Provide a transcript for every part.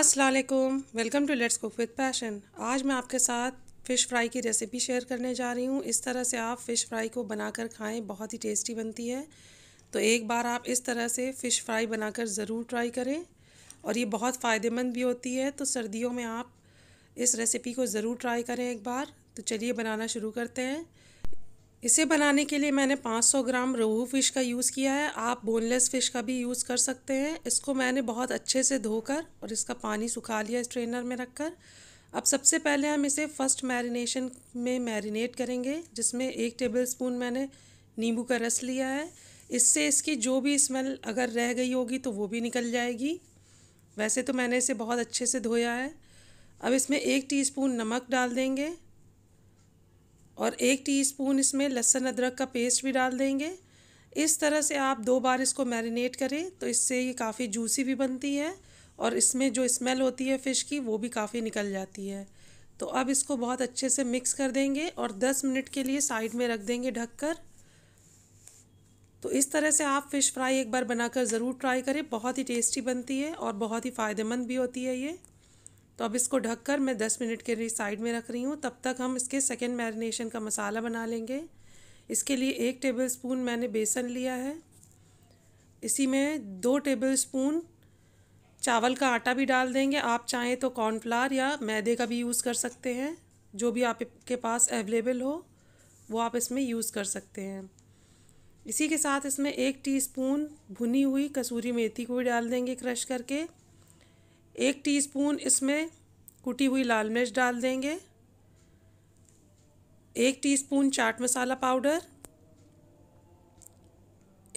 असलकुम welcome to let's cook with passion आज मैं आपके साथ फ़िश फ्राई की रेसिपी शेयर करने जा रही हूँ इस तरह से आप फ़िश फ्राई को बनाकर खाएं बहुत ही टेस्टी बनती है तो एक बार आप इस तरह से फ़िश फ्राई बनाकर ज़रूर ट्राई करें और ये बहुत फ़ायदेमंद भी होती है तो सर्दियों में आप इस रेसिपी को ज़रूर ट्राई करें एक बार तो चलिए बनाना शुरू करते हैं इसे बनाने के लिए मैंने 500 ग्राम रोहू फ़िश का यूज़ किया है आप बोनलेस फ़िश का भी यूज़ कर सकते हैं इसको मैंने बहुत अच्छे से धोकर और इसका पानी सुखा लिया स्ट्रेनर में रखकर अब सबसे पहले हम इसे फ़र्स्ट मैरिनेशन में मैरिनेट करेंगे जिसमें एक टेबल स्पून मैंने नींबू का रस लिया है इससे इसकी जो भी स्मेल अगर रह गई होगी तो वो भी निकल जाएगी वैसे तो मैंने इसे बहुत अच्छे से धोया है अब इसमें एक टीस्पून नमक डाल देंगे और एक टीस्पून इसमें लहसुन अदरक का पेस्ट भी डाल देंगे इस तरह से आप दो बार इसको मैरिनेट करें तो इससे ये काफ़ी जूसी भी बनती है और इसमें जो स्मेल होती है फ़िश की वो भी काफ़ी निकल जाती है तो अब इसको बहुत अच्छे से मिक्स कर देंगे और 10 मिनट के लिए साइड में रख देंगे ढककर तो इस तरह से आप फ़िश फ्राई एक बार बनाकर ज़रूर ट्राई करें बहुत ही टेस्टी बनती है और बहुत ही फ़ायदेमंद भी होती है ये तो अब इसको ढककर मैं 10 मिनट के लिए साइड में रख रही हूँ तब तक हम इसके सेकेंड मैरिनेशन का मसाला बना लेंगे इसके लिए एक टेबल स्पून मैंने बेसन लिया है इसी में दो टेबल स्पून चावल का आटा भी डाल देंगे आप चाहें तो कॉर्नफ्लावर या मैदे का भी यूज़ कर सकते हैं जो भी आपके पास अवेलेबल हो वो आप इसमें यूज़ कर सकते हैं इसी के साथ इसमें एक टीस्पून भुनी हुई कसूरी मेथी को भी डाल देंगे क्रश करके एक टीस्पून इसमें कुटी हुई लाल मिर्च डाल देंगे एक टीस्पून चाट मसाला पाउडर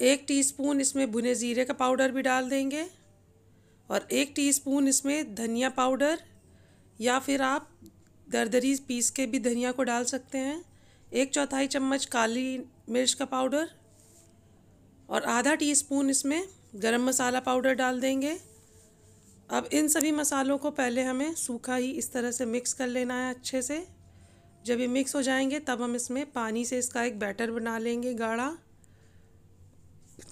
एक टीस्पून इसमें भुने ज़ीरे का पाउडर भी डाल देंगे और एक टीस्पून इसमें धनिया पाउडर या फिर आप दरदरी पीस के भी धनिया को डाल सकते हैं एक चौथाई चम्मच काली मिर्च का पाउडर और आधा टीस्पून इसमें गरम मसाला पाउडर डाल देंगे अब इन सभी मसालों को पहले हमें सूखा ही इस तरह से मिक्स कर लेना है अच्छे से जब ये मिक्स हो जाएंगे तब हम इसमें पानी से इसका एक बैटर बना लेंगे गाढ़ा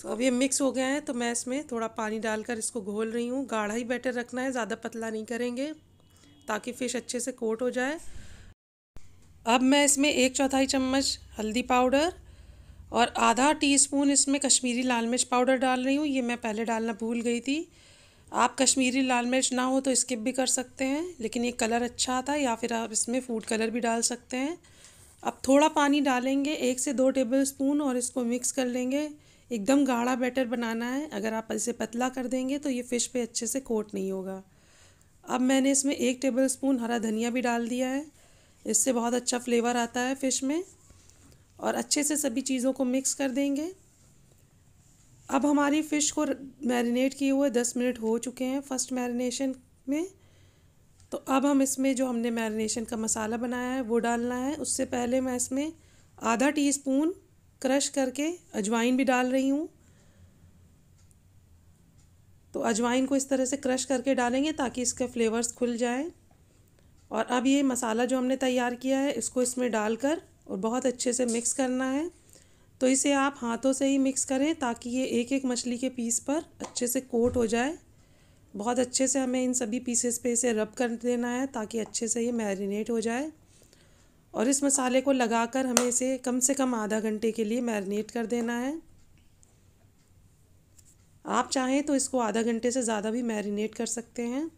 तो अब ये मिक्स हो गया है तो मैं इसमें थोड़ा पानी डालकर इसको घोल रही हूँ गाढ़ा ही बैटर रखना है ज़्यादा पतला नहीं करेंगे ताकि फ़िश अच्छे से कोट हो जाए अब मैं इसमें एक चौथाई चम्मच हल्दी पाउडर और आधा टीस्पून इसमें कश्मीरी लाल मिर्च पाउडर डाल रही हूँ ये मैं पहले डालना भूल गई थी आप कश्मीरी लाल मिर्च ना हो तो स्किप भी कर सकते हैं लेकिन ये कलर अच्छा आता है या फिर आप इसमें फूड कलर भी डाल सकते हैं अब थोड़ा पानी डालेंगे एक से दो टेबल स्पून और इसको मिक्स कर लेंगे एकदम गाढ़ा बैटर बनाना है अगर आप इसे पतला कर देंगे तो ये फ़िश पे अच्छे से कोट नहीं होगा अब मैंने इसमें एक टेबल स्पून हरा धनिया भी डाल दिया है इससे बहुत अच्छा फ्लेवर आता है फ़िश में और अच्छे से सभी चीज़ों को मिक्स कर देंगे अब हमारी फ़िश को मैरिनेट किए हुए दस मिनट हो चुके हैं फर्स्ट मैरिनेशन में तो अब हम इसमें जो हमने मैरिनेशन का मसाला बनाया है वो डालना है उससे पहले मैं इसमें आधा टीस्पून क्रश करके अजवाइन भी डाल रही हूँ तो अजवाइन को इस तरह से क्रश करके डालेंगे ताकि इसके फ्लेवर्स खुल जाएं और अब ये मसाला जो हमने तैयार किया है इसको इसमें डालकर और बहुत अच्छे से मिक्स करना है तो इसे आप हाथों से ही मिक्स करें ताकि ये एक एक मछली के पीस पर अच्छे से कोट हो जाए बहुत अच्छे से हमें इन सभी पीसेस पे इसे रब कर देना है ताकि अच्छे से ये मैरिनेट हो जाए और इस मसाले को लगाकर हमें इसे कम से कम आधा घंटे के लिए मैरिनेट कर देना है आप चाहें तो इसको आधा घंटे से ज़्यादा भी मैरिनेट कर सकते हैं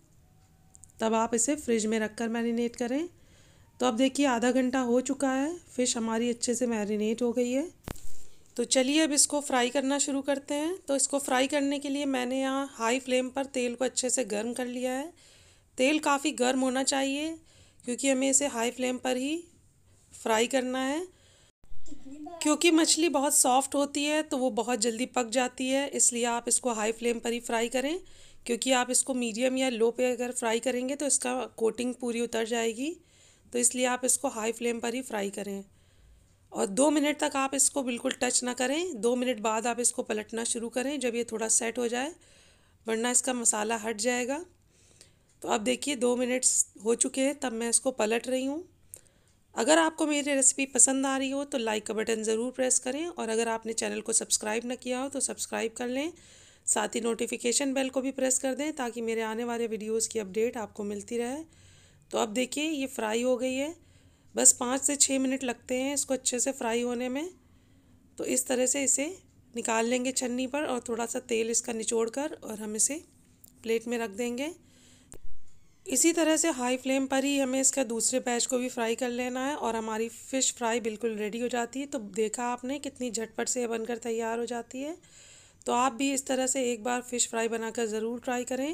तब आप इसे फ्रिज में रख कर मैरिनेट करें तो अब देखिए आधा घंटा हो चुका है फ़िश हमारी अच्छे से मैरिनेट हो गई है तो चलिए अब इसको फ्राई करना शुरू करते हैं तो इसको फ्राई करने के लिए मैंने यहाँ हाई फ्लेम पर तेल को अच्छे से गर्म कर लिया है तेल काफ़ी गर्म होना चाहिए क्योंकि हमें इसे हाई फ्लेम पर ही फ्राई करना है क्योंकि मछली बहुत सॉफ्ट होती है तो वो बहुत जल्दी पक जाती है इसलिए आप इसको हाई फ्लेम पर ही फ्राई करें क्योंकि आप इसको मीडियम या लो पे अगर फ्राई करेंगे तो इसका कोटिंग पूरी उतर जाएगी तो इसलिए आप इसको हाई फ्लेम पर ही फ्राई करें और दो मिनट तक आप इसको बिल्कुल टच ना करें दो मिनट बाद आप इसको पलटना शुरू करें जब ये थोड़ा सेट हो जाए वरना इसका मसाला हट जाएगा तो अब देखिए दो मिनट्स हो चुके हैं तब मैं इसको पलट रही हूँ अगर आपको मेरी रेसिपी पसंद आ रही हो तो लाइक का बटन ज़रूर प्रेस करें और अगर आपने चैनल को सब्सक्राइब ना किया हो तो सब्सक्राइब कर लें साथ ही नोटिफिकेशन बेल को भी प्रेस कर दें ताकि मेरे आने वाले वीडियोस की अपडेट आपको मिलती रहे तो अब देखिए ये फ्राई हो गई है बस पाँच से छः मिनट लगते हैं इसको अच्छे से फ्राई होने में तो इस तरह से इसे निकाल लेंगे छन्नी पर और थोड़ा सा तेल इसका निचोड़ कर और हम इसे प्लेट में रख देंगे इसी तरह से हाई फ्लेम पर ही हमें इसका दूसरे बैच को भी फ्राई कर लेना है और हमारी फ़िश फ्राई बिल्कुल रेडी हो जाती है तो देखा आपने कितनी झटपट से बनकर तैयार हो जाती है तो आप भी इस तरह से एक बार फ़िश फ्राई बनाकर ज़रूर ट्राई करें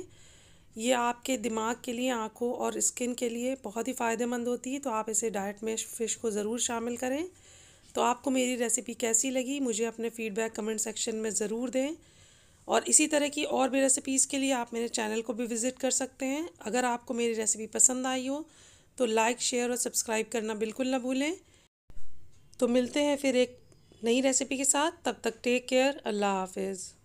ये आपके दिमाग के लिए आँखों और स्किन के लिए बहुत ही फ़ायदेमंद होती है तो आप इसे डाइट में फ़िश को ज़रूर शामिल करें तो आपको मेरी रेसिपी कैसी लगी मुझे अपने फ़ीडबैक कमेंट सेक्शन में ज़रूर दें और इसी तरह की और भी रेसिपीज़ के लिए आप मेरे चैनल को भी विज़िट कर सकते हैं अगर आपको मेरी रेसिपी पसंद आई हो तो लाइक शेयर और सब्सक्राइब करना बिल्कुल ना भूलें तो मिलते हैं फिर एक नई रेसिपी के साथ तब तक टेक केयर अल्लाह हाफिज़